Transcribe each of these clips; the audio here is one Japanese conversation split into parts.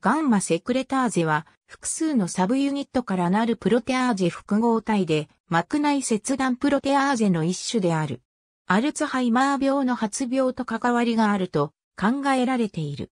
ガンマセクレターゼは複数のサブユニットからなるプロテアーゼ複合体で膜内切断プロテアーゼの一種である。アルツハイマー病の発病と関わりがあると考えられている。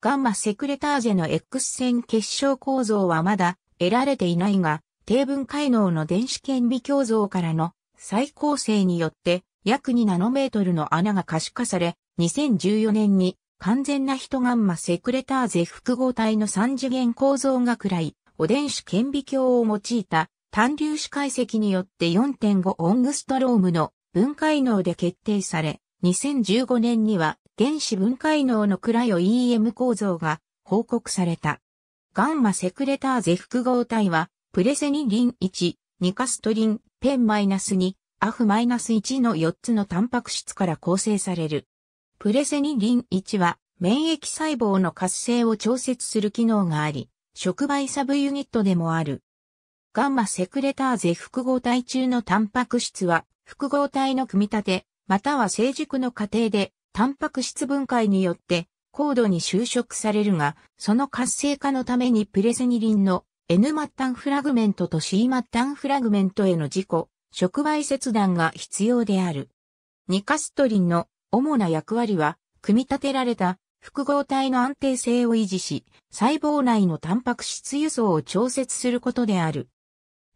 ガンマセクレターゼの X 線結晶構造はまだ得られていないが、低分解能の電子顕微鏡像からの再構成によって約2ナノメートルの穴が可視化され、2014年に完全なヒトガンマセクレターゼ複合体の三次元構造が暗い、お電子顕微鏡を用いた単粒子解析によって4.5オングストロームの分解能で決定され、2015年には原子分解能の暗い OEM 構造が報告された。ガンマセクレターゼ複合体は、プレセニリン1、ニカストリン、ペンマイナス -2、アフマイナス -1 の4つのタンパク質から構成される。プレセニリン1は免疫細胞の活性を調節する機能があり、触媒サブユニットでもある。ガンマセクレターゼ複合体中のタンパク質は複合体の組み立て、または成熟の過程でタンパク質分解によって高度に収縮されるが、その活性化のためにプレセニリンの N 末端フラグメントと C 末端フラグメントへの自己、触媒切断が必要である。ニカストリンの主な役割は、組み立てられた複合体の安定性を維持し、細胞内のタンパク質輸送を調節することである。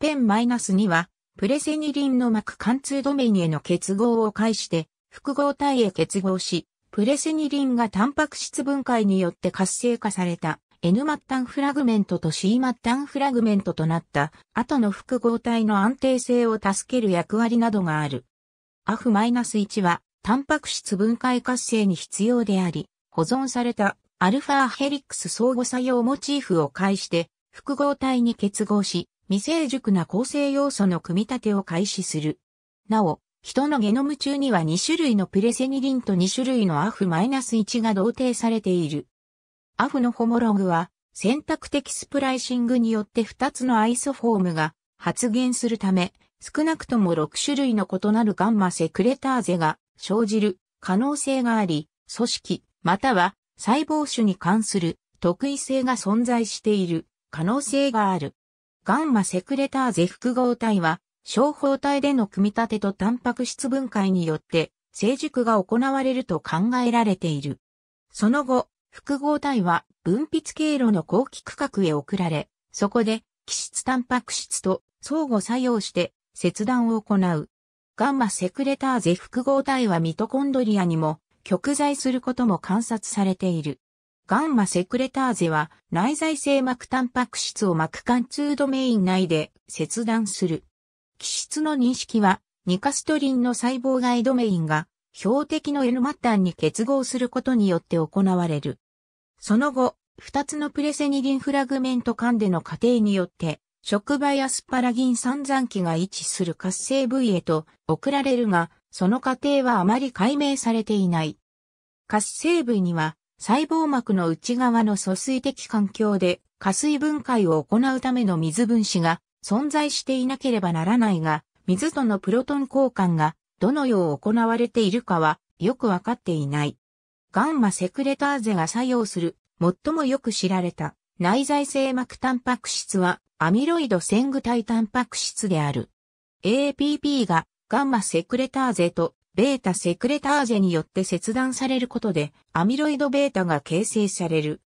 ペン -2 は、プレセニリンの膜貫通ドメインへの結合を介して、複合体へ結合し、プレセニリンがタンパク質分解によって活性化された N 末端フラグメントと C 末端フラグメントとなった後の複合体の安定性を助ける役割などがある。アフ -1 はタンパク質分解活性に必要であり、保存されたアルファヘリックス相互作用モチーフを介して複合体に結合し、未成熟な構成要素の組み立てを開始する。なお、人のゲノム中には2種類のプレセニリンと2種類のアフ -1 が同定されている。アフのホモログは選択的スプライシングによって2つのアイソフォームが発現するため、少なくとも6種類の異なるガンマセクレターゼが生じる可能性があり、組織、または細胞種に関する特異性が存在している可能性がある。ガンマセクレターゼ複合体は、小胞体での組み立てとタンパク質分解によって成熟が行われると考えられている。その後、複合体は分泌経路の後期区画へ送られ、そこで基質タンパク質と相互作用して切断を行う。ガンマセクレターゼ複合体はミトコンドリアにも極在することも観察されている。ガンマセクレターゼは内在性膜タンパク質を膜貫通ドメイン内で切断する。気質の認識はニカストリンの細胞外ドメインが標的の N 末端に結合することによって行われる。その後、二つのプレセニリンフラグメント間での過程によって職場やスパラギン散々期が位置する活性部位へと送られるが、その過程はあまり解明されていない。活性部位には細胞膜の内側の疎水的環境で加水分解を行うための水分子が存在していなければならないが、水とのプロトン交換がどのよう行われているかはよくわかっていない。ガンマセクレターゼが作用する最もよく知られた内在性膜タンパク質はアミロイド線具体タンパク質である。APP がガンマセクレターゼとベータセクレターゼによって切断されることでアミロイドベータが形成される。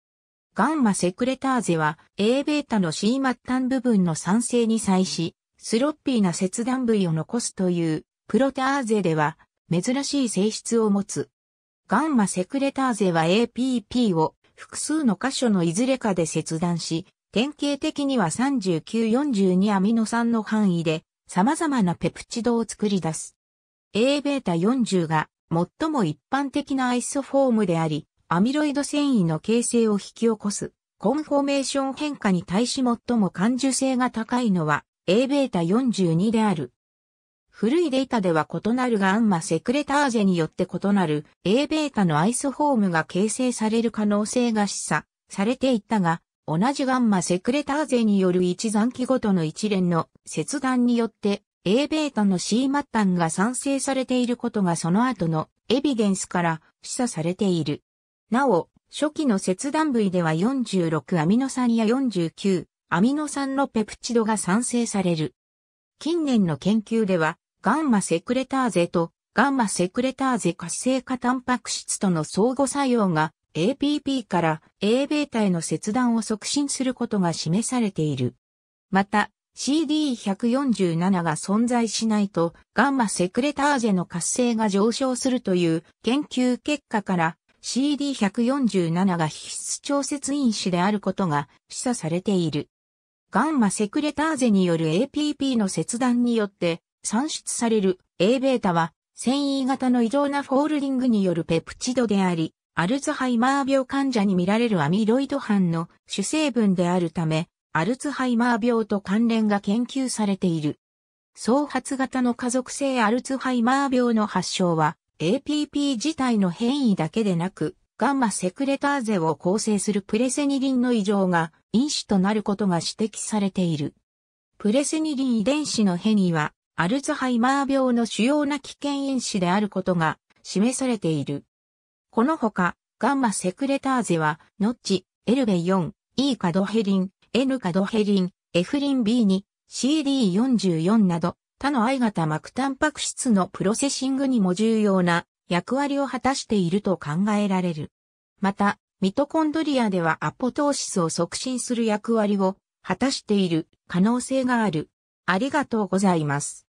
ガンマセクレターゼは A ベータの C 末端部分の酸性に際し、スロッピーな切断部位を残すというプロテアーゼでは珍しい性質を持つ。ガンマセクレターゼは APP を複数の箇所のいずれかで切断し、典型的には3942アミノ酸の範囲で様々なペプチドを作り出す。Aβ40 が最も一般的なアイソフォームであり、アミロイド繊維の形成を引き起こすコンフォメーション変化に対し最も感受性が高いのは Aβ42 である。古いデータでは異なるガンマセクレターゼによって異なる Aβ のアイソフォームが形成される可能性が示唆されていたが、同じガンマセクレターゼによる一残機ごとの一連の切断によって A ベータの C 末端が産生されていることがその後のエビデンスから示唆されている。なお、初期の切断部位では46アミノ酸や49アミノ酸のペプチドが産生される。近年の研究では、ガンマセクレターゼとガンマセクレターゼ活性化タンパク質との相互作用が APP から Aβ への切断を促進することが示されている。また、CD147 が存在しないと、ガンマセクレターゼの活性が上昇するという研究結果から、CD147 が必須調節因子であることが示唆されている。ガンマセクレターゼによる APP の切断によって産出される Aβ は繊維型の異常なフォールディングによるペプチドであり、アルツハイマー病患者に見られるアミロイド斑の主成分であるため、アルツハイマー病と関連が研究されている。創発型の家族性アルツハイマー病の発症は、APP 自体の変異だけでなく、ガンマセクレターゼを構成するプレセニリンの異常が因子となることが指摘されている。プレセニリン遺伝子の変異は、アルツハイマー病の主要な危険因子であることが示されている。このほか、ガンマセクレターゼは、ノッチ、エルベ4、E カドヘリン、N カドヘリン、エフリン B2、CD44 など、他の I 型膜タンパク質のプロセッシングにも重要な役割を果たしていると考えられる。また、ミトコンドリアではアポトーシスを促進する役割を果たしている可能性がある。ありがとうございます。